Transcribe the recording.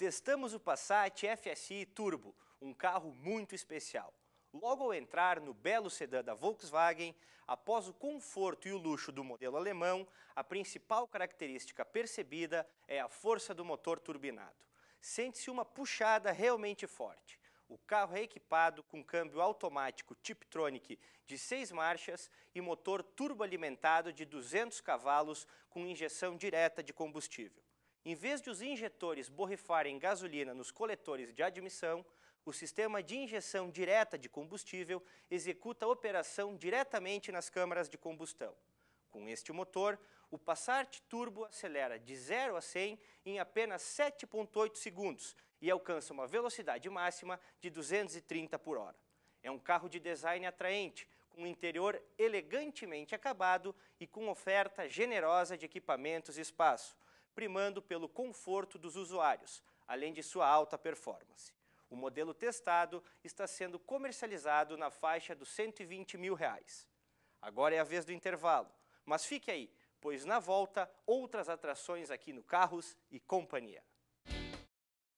testamos o Passat FSI Turbo, um carro muito especial. Logo ao entrar no belo sedã da Volkswagen, após o conforto e o luxo do modelo alemão, a principal característica percebida é a força do motor turbinado. Sente-se uma puxada realmente forte. O carro é equipado com câmbio automático Tiptronic de 6 marchas e motor turboalimentado de 200 cavalos com injeção direta de combustível. Em vez de os injetores borrifarem gasolina nos coletores de admissão, o sistema de injeção direta de combustível executa a operação diretamente nas câmaras de combustão. Com este motor, o Passat Turbo acelera de 0 a 100 em apenas 7,8 segundos e alcança uma velocidade máxima de 230 por hora. É um carro de design atraente, com um interior elegantemente acabado e com oferta generosa de equipamentos e espaço primando pelo conforto dos usuários, além de sua alta performance. O modelo testado está sendo comercializado na faixa dos 120 mil reais. Agora é a vez do intervalo, mas fique aí, pois na volta outras atrações aqui no Carros e Companhia.